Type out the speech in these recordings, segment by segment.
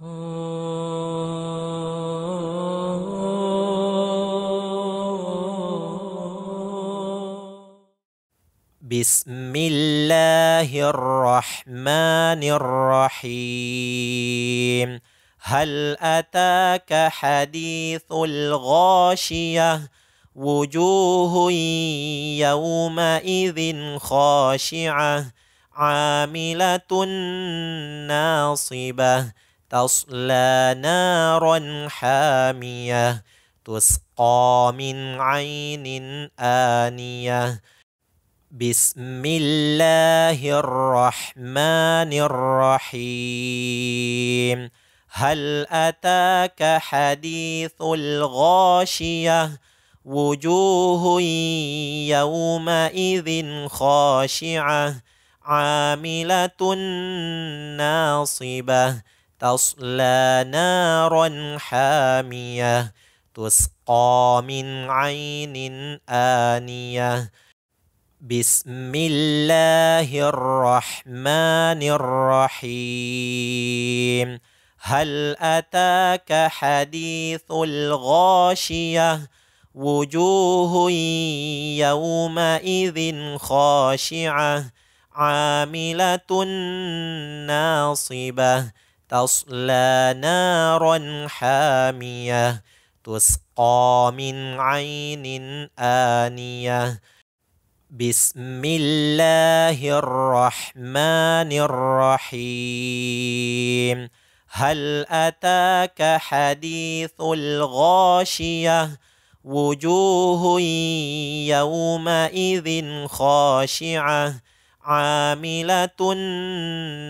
بسم الله الرحمن الرحيم هل أتاك حديث الغاشية وجوه يومئذ خاشعة عاملة ناصبة تصلى نارا حامية تسقى من عين آنية بسم الله الرحمن الرحيم هل أتاك حديث الغاشية وجوه يومئذ خاشعة عاملة ناصبة تصلى نارا حامية تسقى من عين آنية بسم الله الرحمن الرحيم هل أتاك حديث الغاشية وجوه يومئذ خاشعة عاملة ناصبة تصلى نارا حامية تسقى من عين آنية بسم الله الرحمن الرحيم هل أتاك حديث الغاشية وجوه يومئذ خاشعة عاملة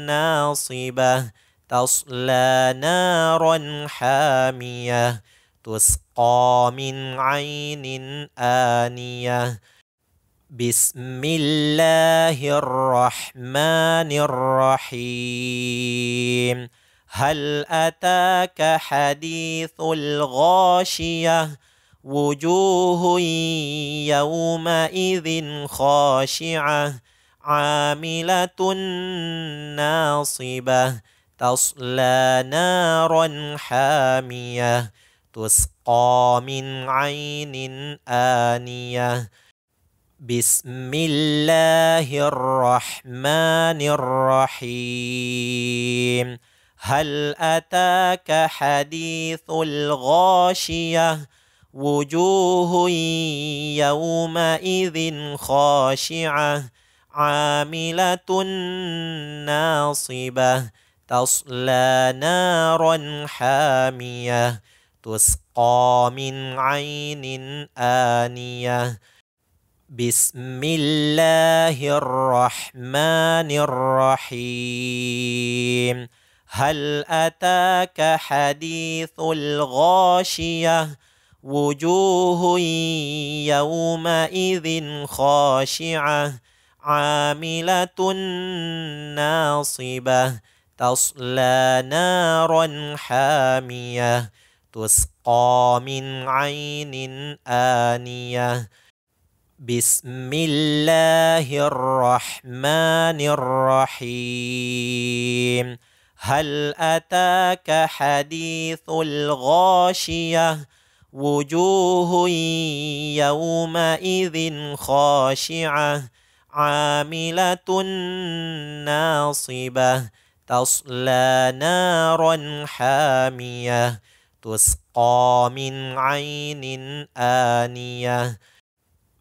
ناصبة تصلى نارا حامية تسقى من عين آنية بسم الله الرحمن الرحيم هل أتاك حديث الغاشية وجوه يومئذ خاشعة عاملة ناصبة تصلى نارا حامية تسقى من عين آنية بسم الله الرحمن الرحيم هل أتاك حديث الغاشية وجوه يومئذ خاشعة عاملة ناصبة تصلى نارا حامية تسقى من عين آنية بسم الله الرحمن الرحيم هل أتاك حديث الغاشية وجوه يومئذ خاشعة عاملة ناصبة تصلى نارا حامية تسقى من عين آنية بسم الله الرحمن الرحيم هل أتاك حديث الغاشية وجوه يومئذ خاشعة عاملة ناصبة تصلى نارا حامية تسقى من عين آنية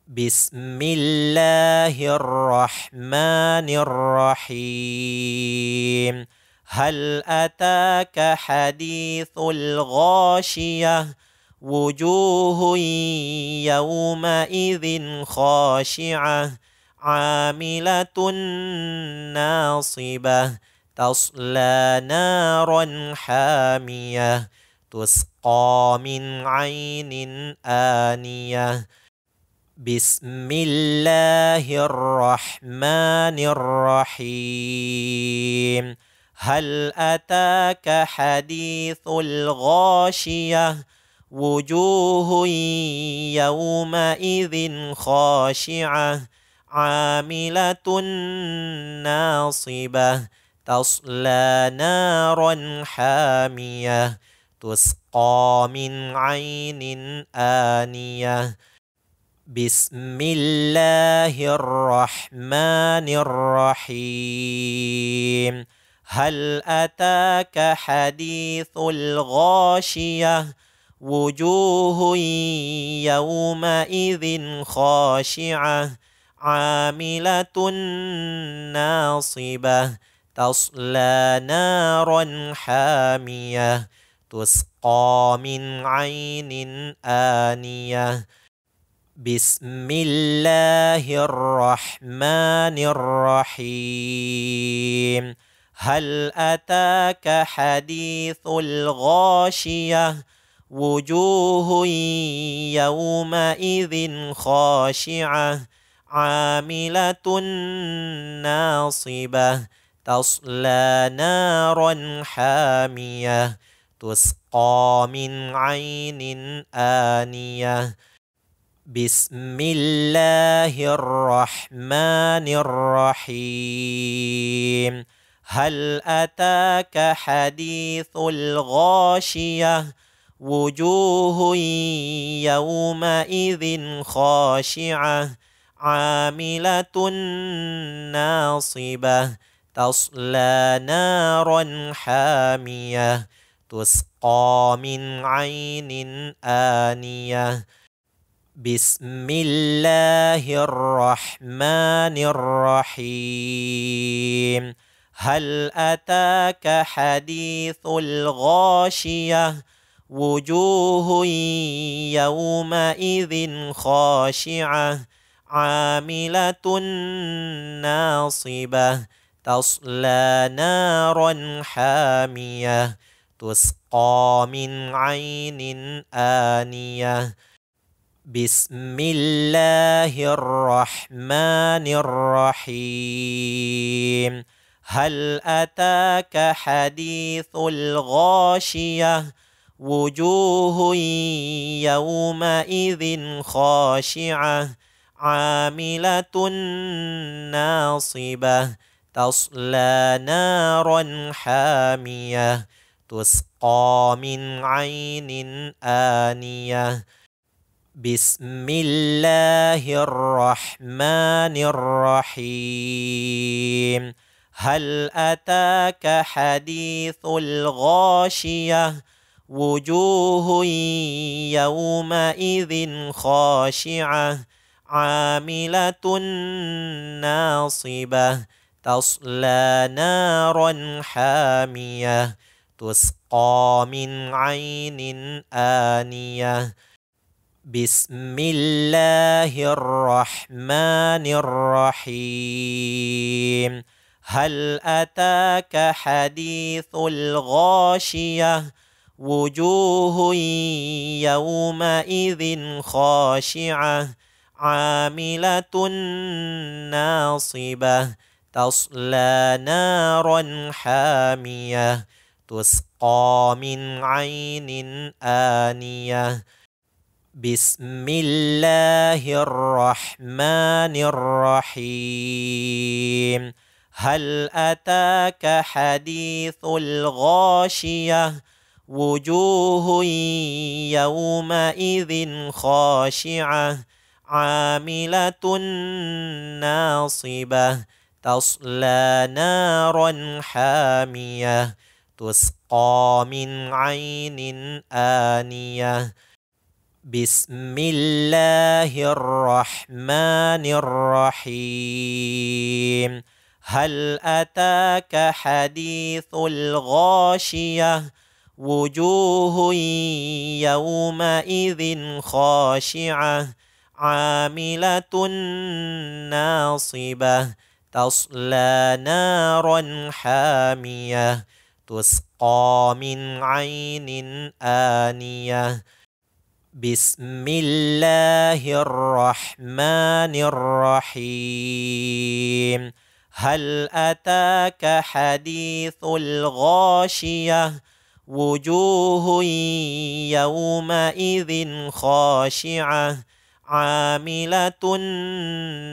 بسم الله الرحمن الرحيم هل أتاك حديث الغاشية وجوه يومئذ خاشعة عاملة ناصبة تصلى نارا حامية تسقى من عين آنية بسم الله الرحمن الرحيم هل أتاك حديث الغاشية وجوه يومئذ خاشعة عاملة ناصبة تصلى نارا حامية تسقى من عين آنية بسم الله الرحمن الرحيم هل أتاك حديث الغاشية وجوه يومئذ خاشعة عاملة ناصبة تصلى نارا حامية تسقى من عين آنية بسم الله الرحمن الرحيم هل أتاك حديث الغاشية وجوه يومئذ خاشعة عاملة ناصبة تصلى نارا حامية تسقى من عين آنية بسم الله الرحمن الرحيم هل أتاك حديث الغاشية وجوه يومئذ خاشعة عاملة ناصبة تصلى نارا حامية تسقى من عين آنية بسم الله الرحمن الرحيم هل أتاك حديث الغاشية وجوه يومئذ خاشعة عاملة ناصبة تصلى نارا حامية تسقى من عين آنية بسم الله الرحمن الرحيم هل أتاك حديث الغاشية وجوه يومئذ خاشعة عاملة ناصبة تصلى نارا حامية تسقى من عين آنية بسم الله الرحمن الرحيم هل أتاك حديث الغاشية وجوه يومئذ خاشعة عاملة ناصبة تصلى نارا حامية تسقى من عين آنية بسم الله الرحمن الرحيم هل أتاك حديث الغاشية وجوه يومئذ خاشعة عاملة ناصبة تصلى نارا حامية تسقى من عين آنية بسم الله الرحمن الرحيم هل أتاك حديث الغاشية وجوه يومئذ خاشعة عاملة ناصبة تصلى نارا حامية تسقى من عين آنية بسم الله الرحمن الرحيم هل أتاك حديث الغاشية وجوه يومئذ خاشعة عاملة ناصبة تصلى نارا حامية تسقى من عين آنية بسم الله الرحمن الرحيم هل أتاك حديث الغاشية وجوه يومئذ خاشعة عاملة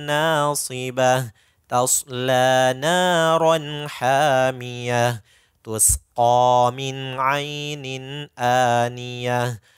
ناصبة تصلى نارا حامية تسقى من عين آنية